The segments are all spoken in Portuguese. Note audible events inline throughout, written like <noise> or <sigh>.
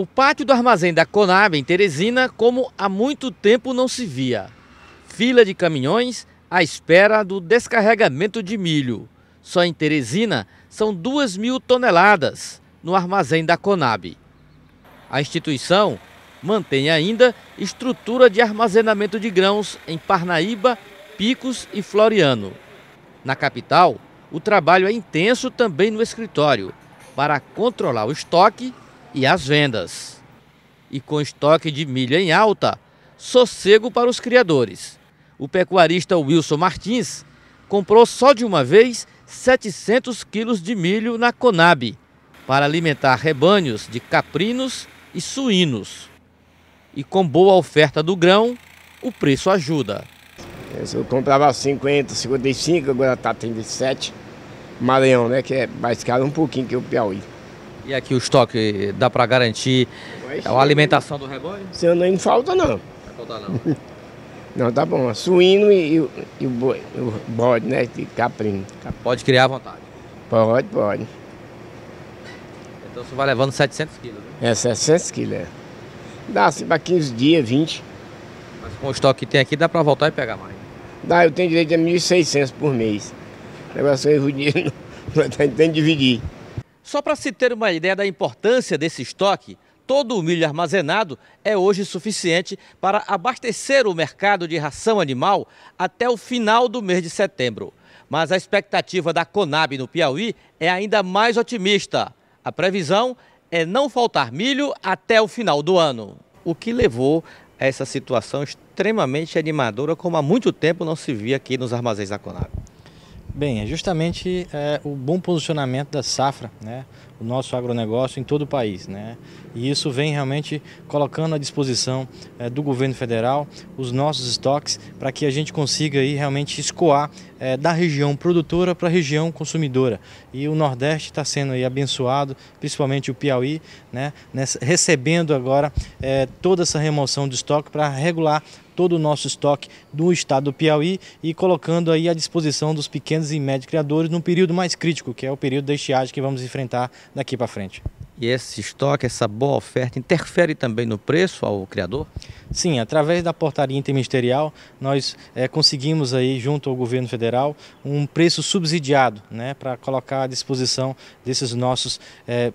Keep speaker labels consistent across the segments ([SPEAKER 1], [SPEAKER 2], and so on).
[SPEAKER 1] O pátio do armazém da Conab em Teresina, como há muito tempo não se via. Fila de caminhões à espera do descarregamento de milho. Só em Teresina são 2 mil toneladas no armazém da Conab. A instituição mantém ainda estrutura de armazenamento de grãos em Parnaíba, Picos e Floriano. Na capital, o trabalho é intenso também no escritório para controlar o estoque e as vendas. E com estoque de milho em alta, sossego para os criadores. O pecuarista Wilson Martins comprou só de uma vez 700 quilos de milho na Conab para alimentar rebanhos de
[SPEAKER 2] caprinos e suínos. E com boa oferta do grão, o preço ajuda. É, eu comprava 50, 55, agora está 37. Maranhão, né? Que é mais caro um pouquinho que o Piauí.
[SPEAKER 1] E aqui o estoque dá para
[SPEAKER 2] garantir é, a alimentação do rebanho? Se não, não falta não. Não faltar não. não, tá bom. Suíno e, e, e o, boi, o bode, né? De caprino. Pode criar à vontade? Pode, pode.
[SPEAKER 1] Então você vai levando 700 quilos?
[SPEAKER 2] Né? É, 700 quilos, é. Dá assim para 15 dias, 20. Mas com o estoque
[SPEAKER 1] que tem aqui, dá para voltar e pegar
[SPEAKER 2] mais? Dá, eu tenho direito a 1.600 por mês. O negócio é o dinheiro, <laughs> não tem que dividir. Só para se ter uma ideia da importância desse
[SPEAKER 1] estoque, todo o milho armazenado é hoje suficiente para abastecer o mercado de ração animal até o final do mês de setembro. Mas a expectativa da Conab no Piauí é ainda mais otimista. A previsão é não faltar milho até o final do ano. O que levou a essa situação extremamente animadora, como há muito tempo não se via aqui nos armazéns da Conab.
[SPEAKER 3] Bem, é justamente é, o bom posicionamento da safra, né, o nosso agronegócio em todo o país. Né, e isso vem realmente colocando à disposição é, do governo federal os nossos estoques para que a gente consiga aí, realmente escoar é, da região produtora para a região consumidora. E o Nordeste está sendo aí, abençoado, principalmente o Piauí, né, nessa, recebendo agora é, toda essa remoção de estoque para regular todo o nosso estoque do estado do Piauí e colocando aí à disposição dos pequenos e médios criadores num período mais crítico, que é o período da estiagem que vamos enfrentar daqui para frente.
[SPEAKER 1] E esse estoque, essa
[SPEAKER 3] boa oferta, interfere também no preço ao criador? Sim, através da portaria interministerial, nós é, conseguimos aí, junto ao governo federal, um preço subsidiado né, para colocar à disposição desses nossos é,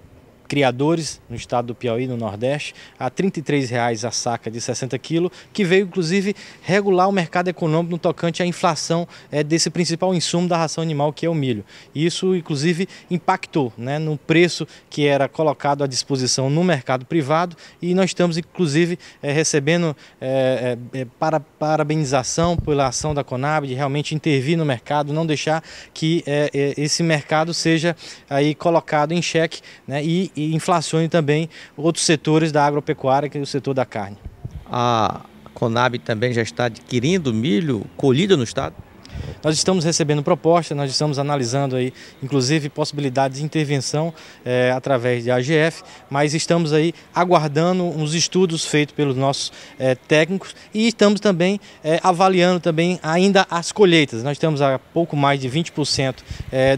[SPEAKER 3] criadores no estado do Piauí, no Nordeste, a R$ 33,00 a saca de 60 quilos, que veio inclusive regular o mercado econômico no tocante à inflação é, desse principal insumo da ração animal, que é o milho. E isso inclusive impactou né, no preço que era colocado à disposição no mercado privado e nós estamos inclusive é, recebendo é, é, é para, parabenização pela ação da Conab de realmente intervir no mercado, não deixar que é, esse mercado seja aí colocado em xeque né, e e inflacione também outros setores da agropecuária, que é o setor da carne. A Conab também já está adquirindo milho colhido no estado? Nós estamos recebendo propostas, nós estamos analisando aí, inclusive, possibilidades de intervenção é, através de AGF, mas estamos aí aguardando uns estudos feitos pelos nossos é, técnicos e estamos também é, avaliando também ainda as colheitas. Nós temos a pouco mais de 20%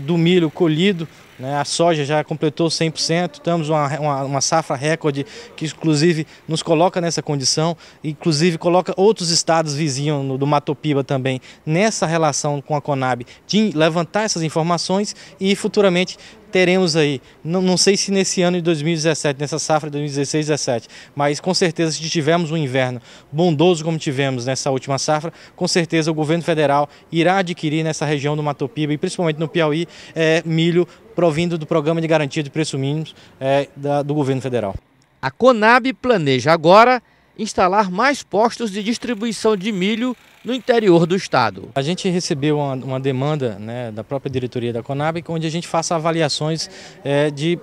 [SPEAKER 3] do milho colhido né? A soja já completou 100%, estamos uma, uma, uma, safra recorde que inclusive nos coloca nessa condição, inclusive coloca outros estados vizinhos no, do Mato Piba também nessa relação com a Conab de levantar essas informações e futuramente teremos aí, não, não sei se nesse ano de 2017, nessa safra de 2016-17, mas com certeza se tivermos um inverno bondoso como tivemos nessa última safra, com certeza o governo federal irá adquirir nessa região do Mato Piba e principalmente no Piauí é, milho provindo do Programa de Garantia de preço mínimo é, da, do governo federal. A Conab planeja agora instalar mais postos de distribuição de milho no interior do estado. A gente recebeu uma, uma demanda né, da própria diretoria da Conab, onde a gente faça avaliações é, de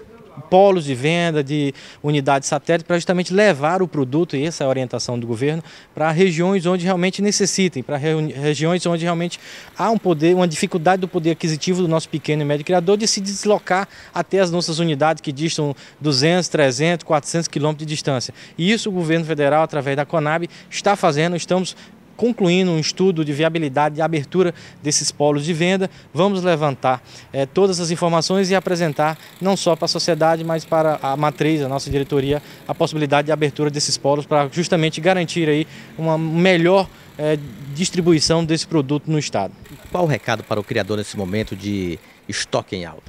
[SPEAKER 3] polos de venda, de unidades satélite, para justamente levar o produto, e essa é a orientação do governo, para regiões onde realmente necessitem, para regiões onde realmente há um poder, uma dificuldade do poder aquisitivo do nosso pequeno e médio criador de se deslocar até as nossas unidades que distam 200, 300, 400 quilômetros de distância. E isso o governo federal, através da Conab, está fazendo, estamos concluindo um estudo de viabilidade de abertura desses polos de venda. Vamos levantar é, todas as informações e apresentar não só para a sociedade, mas para a matriz, a nossa diretoria, a possibilidade de abertura desses polos para justamente garantir aí uma melhor é, distribuição desse produto no estado. Qual o recado para o criador nesse momento de estoque em alta?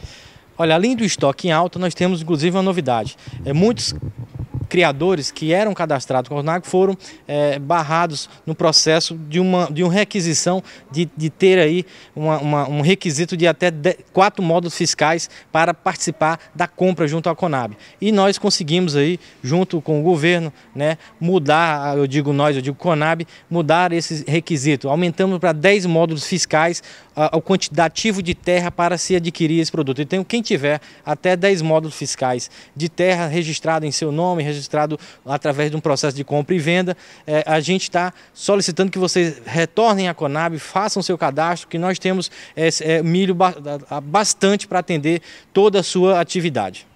[SPEAKER 3] Olha, além do estoque em alta, nós temos inclusive uma novidade. É, muitos criadores que eram cadastrados com o Conab foram é, barrados no processo de uma, de uma requisição de, de ter aí uma, uma, um requisito de até de, quatro módulos fiscais para participar da compra junto à Conab. E nós conseguimos aí, junto com o governo, né, mudar, eu digo nós, eu digo Conab, mudar esse requisito. Aumentamos para 10 módulos fiscais o quantitativo de terra para se adquirir esse produto. Então, quem tiver até 10 módulos fiscais de terra registrada em seu nome, registrada registrado através de um processo de compra e venda. É, a gente está solicitando que vocês retornem à Conab, façam seu cadastro, que nós temos é, milho ba bastante para atender toda a sua atividade.